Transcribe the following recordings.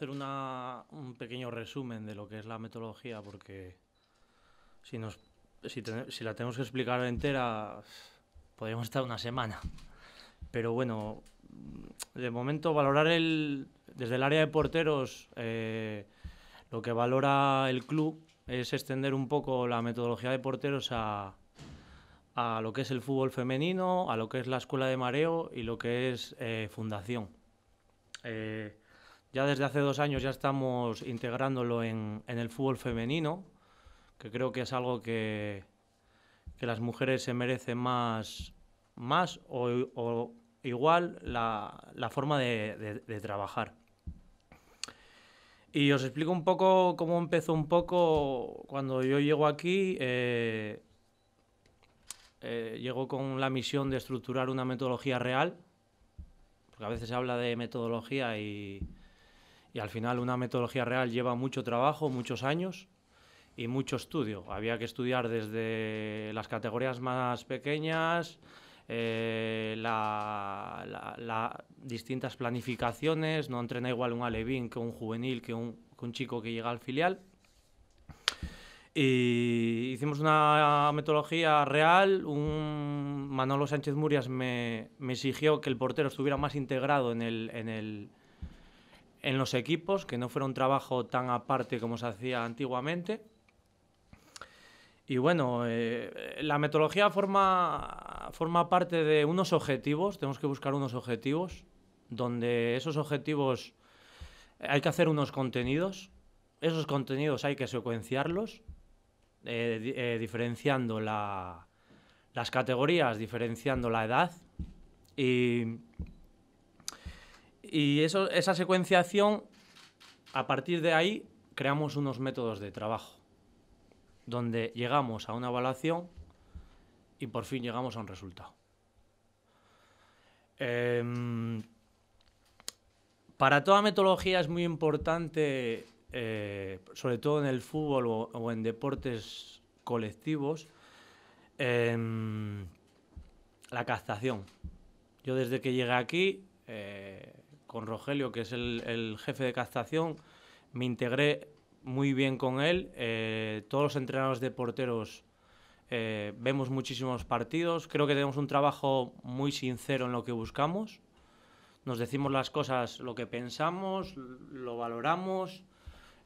hacer una, un pequeño resumen de lo que es la metodología, porque si, nos, si, la tenemos que explicar entera, podríamos estar una semana. Pero bueno, de momento valorar el, desde el área de porteros, eh, lo que valora el club es extender un poco la metodología de porteros a, a lo que es el fútbol femenino, a lo que es la escuela de mareo y lo que es eh, fundación. Eh, ya desde hace dos años ya estamos integrándolo en, el fútbol femenino, que creo que es algo que, las mujeres se merecen más, más o, igual la, forma de, trabajar. Y os explico un poco cómo empezó un poco cuando yo llego aquí. Eh, eh, llego con la misión de estructurar una metodología real, porque a veces se habla de metodología y, y al final una metodología real lleva mucho trabajo, muchos años y mucho estudio. Había que estudiar desde las categorías más pequeñas, eh, las distintas planificaciones, no entrena igual un alevín que un juvenil, que un, chico que llega al filial. Y hicimos una metodología real. Un Manolo Sánchez Murias me, exigió que el portero estuviera más integrado en el, en los equipos, que no fuera un trabajo tan aparte como se hacía antiguamente. Y bueno, eh, la metodología forma, forma parte de unos objetivos, tenemos que buscar unos objetivos, donde esos objetivos eh, hay que hacer unos contenidos, esos contenidos hay que secuenciarlos, eh, diferenciando la, las categorías, diferenciando la edad y y esa secuenciación, a partir de ahí, creamos unos métodos de trabajo, donde llegamos a una evaluación y por fin llegamos a un resultado. Em, para toda metodología es muy importante, eh, sobre todo en el fútbol o, en deportes colectivos, em, la captación. Yo desde que llegué aquí eh, con Rogelio, que es el, jefe de captación, me integré muy bien con él. Eh, todos los entrenadores de porteros eh, vemos muchísimos partidos. Creo que tenemos un trabajo muy sincero en lo que buscamos. Nos decimos las cosas, lo que pensamos, lo valoramos.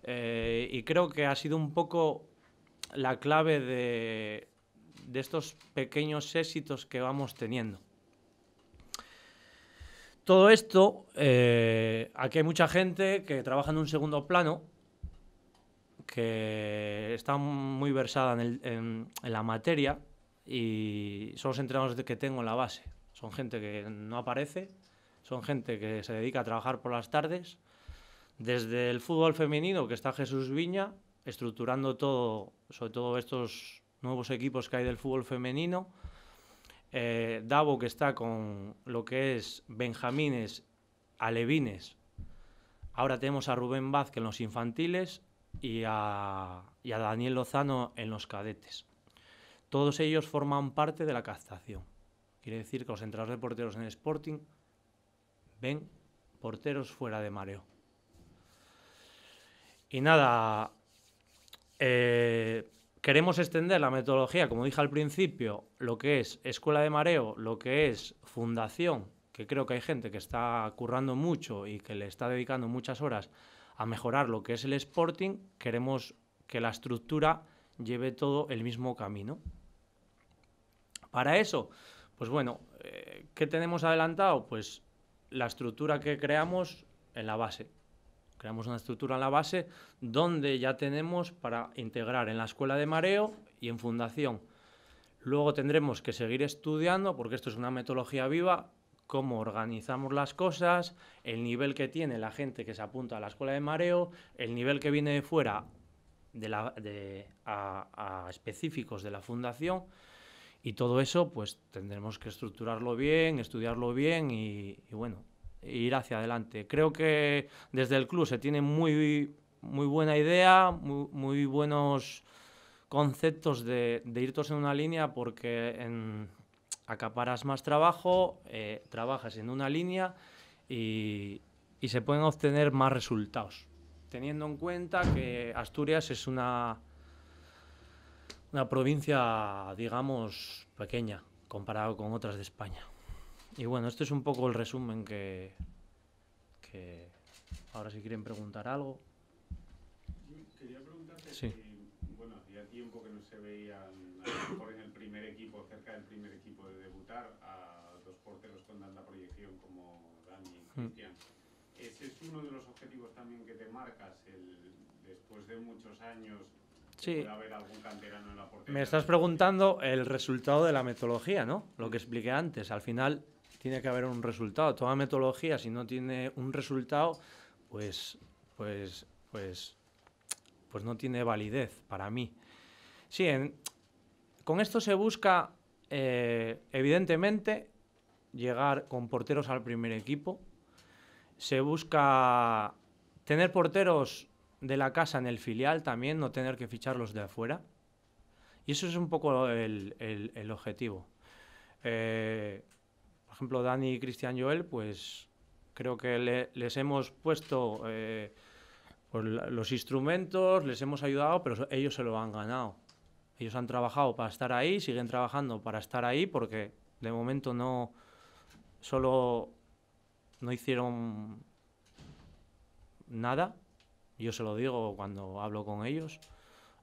Eh, y creo que ha sido un poco la clave de estos pequeños éxitos que vamos teniendo. Todo esto, eh, aquí hay mucha gente que trabaja en un segundo plano, que está muy versada en, en la materia y son los entrenadores que tengo en la base. Son gente que no aparece, son gente que se dedica a trabajar por las tardes. Desde el fútbol femenino, que está Jesús Viña, estructurando todo, sobre todo estos nuevos equipos que hay del fútbol femenino, eh, Davo que está con lo que es Benjamines, Alevines. Ahora tenemos a Rubén Vázquez en los infantiles y a, Daniel Lozano en los cadetes. Todos ellos forman parte de la captación. Quiere decir que los entrenadores de porteros en el Sporting ven porteros fuera de mareo. Y nada, eh, Queremos extender la metodología, como dije al principio, lo que es escuela de mareo, lo que es fundación, que creo que hay gente que está currando mucho y que le está dedicando muchas horas a mejorar lo que es el Sporting, queremos que la estructura lleve todo el mismo camino. Para eso, pues bueno, eh, ¿qué tenemos adelantado? Pues la estructura que creamos en la base, Creamos una estructura en la base donde ya tenemos para integrar en la escuela de mareo y en fundación. Luego tendremos que seguir estudiando, porque esto es una metodología viva, cómo organizamos las cosas, el nivel que tiene la gente que se apunta a la escuela de mareo, el nivel que viene de fuera de a, específicos de la fundación. Y todo eso, pues tendremos que estructurarlo bien, estudiarlo bien y bueno, ir hacia adelante. Creo que desde el club se tiene muy, muy buena idea, muy, buenos conceptos de, ir todos en una línea porque en, acaparas más trabajo, eh, trabajas en una línea y, y se pueden obtener más resultados, teniendo en cuenta que Asturias es una, una provincia, digamos, pequeña comparado con otras de España. Y bueno, esto es un poco el resumen que, ahora si quieren preguntar algo. Quería preguntarte si, bueno, hacía tiempo que no se veían a lo mejor en el primer equipo, cerca del primer equipo de debutar, a dos porteros con tanta proyección como Dani y hmm. Cristian. Ese es uno de los objetivos también que te marcas, después de muchos años haber algún en la Sí. Me estás preguntando el resultado de la metodología, ¿no? Lo que expliqué antes. Al final, tiene que haber un resultado. Toda metodología, si no tiene un resultado, pues, pues, pues, pues no tiene validez para mí. Sí, con esto se busca, eh, evidentemente, llegar con porteros al primer equipo. Se busca tener porteros de la casa en el filial también, no tener que ficharlos de afuera. Y eso es un poco el, objetivo. Eh, por ejemplo, Dani y Cristian Joel, pues creo que les hemos puesto eh, los instrumentos, les hemos ayudado, pero ellos se lo han ganado. Ellos han trabajado para estar ahí, siguen trabajando para estar ahí, porque de momento no solo no hicieron nada. Yo se lo digo cuando hablo con ellos.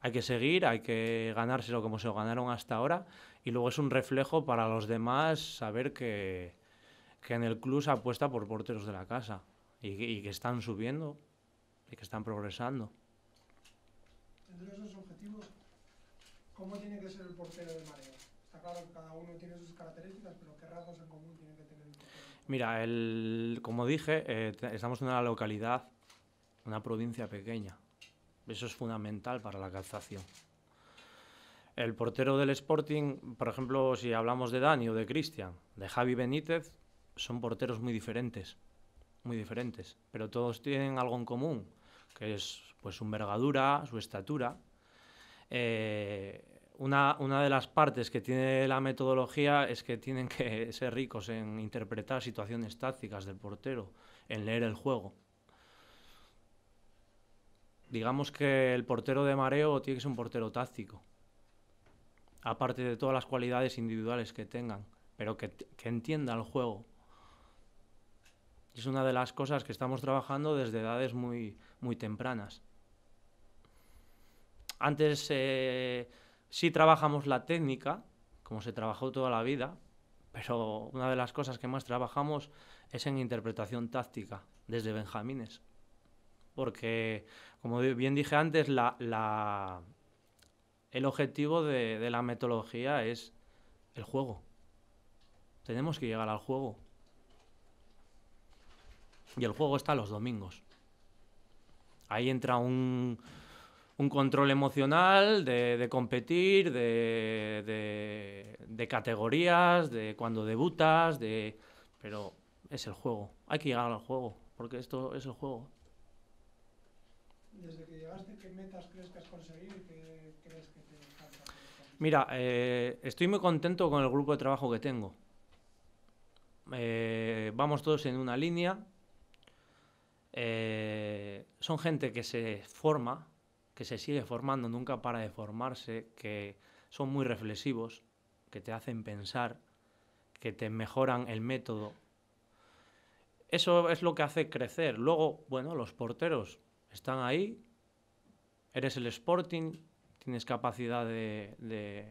Hay que seguir, hay que ganárselo como se lo ganaron hasta ahora y luego es un reflejo para los demás saber que, que en el club se apuesta por porteros de la casa y que, y que están subiendo y que están progresando. Entre esos objetivos, ¿cómo tiene que ser el portero de Mareo? Está claro que cada uno tiene sus características, pero ¿qué rasgos en común tiene que tener el portero? Mira, el, como dije, eh, estamos en una localidad, una provincia pequeña. Eso es fundamental para la captación el portero del Sporting, por ejemplo, si hablamos de Dani o de Cristian, de Javi Benítez, son porteros muy diferentes, muy diferentes, pero todos tienen algo en común, que es pues su envergadura, su estatura. Eh, una, una, de las partes que tiene la metodología es que tienen que ser ricos en interpretar situaciones tácticas del portero, en leer el juego. Digamos que el portero de mareo tiene que ser un portero táctico aparte de todas las cualidades individuales que tengan, pero que, entienda el juego. Es una de las cosas que estamos trabajando desde edades muy, muy tempranas. Antes eh, sí trabajamos la técnica, como se trabajó toda la vida, pero una de las cosas que más trabajamos es en interpretación táctica, desde Benjamines. Porque, como bien dije antes, la, el objetivo de, la metodología es el juego. Tenemos que llegar al juego. Y el juego está los domingos. Ahí entra un, control emocional de, competir, de, categorías, de cuando debutas, de... Pero es el juego. Hay que llegar al juego, porque esto es el juego. Desde que llegaste, ¿qué metas crees que has conseguido? Mira, eh, estoy muy contento con el grupo de trabajo que tengo. Eh, vamos todos en una línea. Eh, son gente que se forma, que se sigue formando, nunca para de formarse, que son muy reflexivos, que te hacen pensar, que te mejoran el método. Eso es lo que hace crecer. Luego, bueno, los porteros están ahí. Eres el Sporting, tienes capacidad de,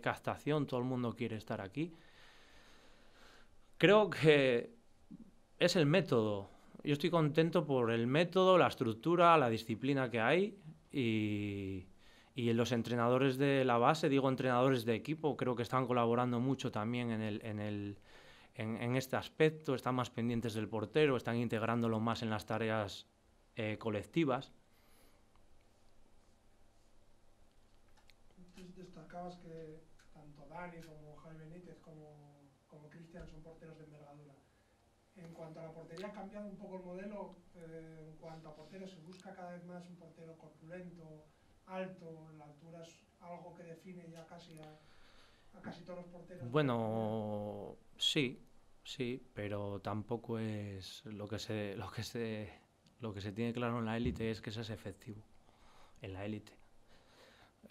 captación, todo el mundo quiere estar aquí. Creo que es el método. Yo estoy contento por el método, la estructura, la disciplina que hay y, los entrenadores de la base, digo entrenadores de equipo, creo que están colaborando mucho también en, este aspecto, están más pendientes del portero, están integrándolo más en las tareas eh, colectivas. que tanto Dani como Javi Benítez como, como Cristian son porteros de envergadura. En cuanto a la portería, ha cambiado un poco el modelo. Eh, en cuanto a porteros, se busca cada vez más un portero corpulento, alto. La altura es algo que define ya casi a, a casi todos los porteros. Bueno, sí, sí, pero tampoco es lo que se, lo que se, lo que se tiene claro en la élite es que eso es efectivo en la élite.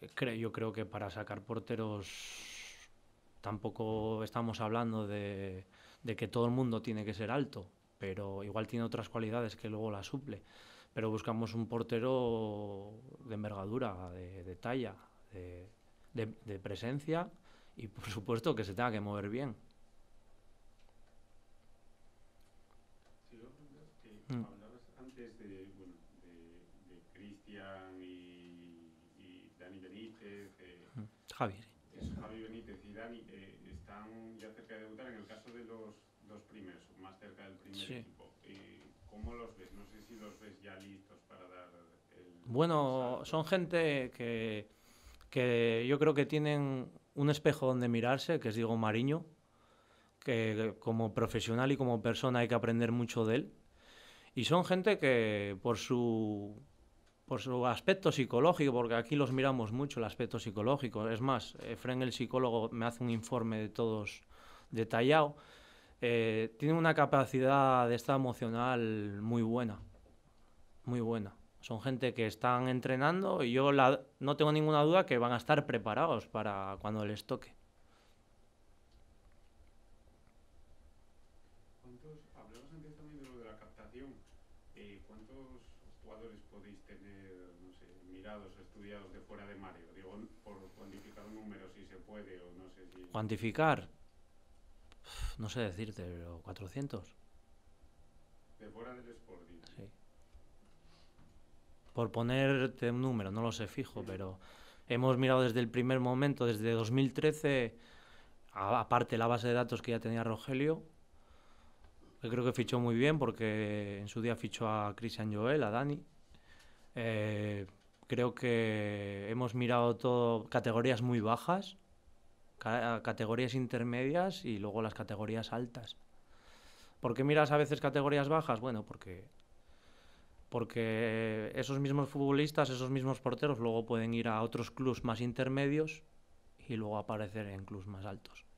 Eh, creo, yo creo que para sacar porteros tampoco estamos hablando de, que todo el mundo tiene que ser alto, pero igual tiene otras cualidades que luego la suple. Pero buscamos un portero de envergadura, de, talla, de presencia y por supuesto que se tenga que mover bien. Javier. Es Javi Benítez y Dani eh, están ya cerca de debutar. En el caso de los dos primeros, más cerca del primer equipo, eh, ¿cómo los ves? No sé si los ves ya listos para dar el. Bueno, son gente que, que yo creo que tienen un espejo donde mirarse, que es Diego Mariño, que como profesional y como persona hay que aprender mucho de él. Y son gente que por su por su aspecto psicológico, porque aquí los miramos mucho el aspecto psicológico. Es más, eh, Fren, el psicólogo, me hace un informe de todos detallado. Eh, tiene una capacidad de estado emocional muy buena, muy buena. Son gente que están entrenando y yo la, no tengo ninguna duda que van a estar preparados para cuando les toque. ¿Cuántos, antes también de lo de la captación, eh, ¿cuántos jugadores podéis tener, no sé, mirados, estudiados de fuera de Mario? Digo, por cuantificar un número, si se puede o no sé si... ¿Cuantificar? No sé decirte, pero 400. De fuera del Sporting. Sí. Por ponerte un número, no lo sé fijo, pero hemos mirado desde el primer momento, desde 2013, aparte la base de datos que ya tenía Rogelio, que creo que fichó muy bien porque en su día fichó a Christian Joel, a Dani. Eh, creo que hemos mirado todo categorías muy bajas, categorías intermedias y luego las categorías altas. ¿Por qué miras a veces categorías bajas? Bueno, porque porque esos mismos futbolistas, esos mismos porteros luego pueden ir a otros clubes más intermedios y luego aparecer en clubes más altos.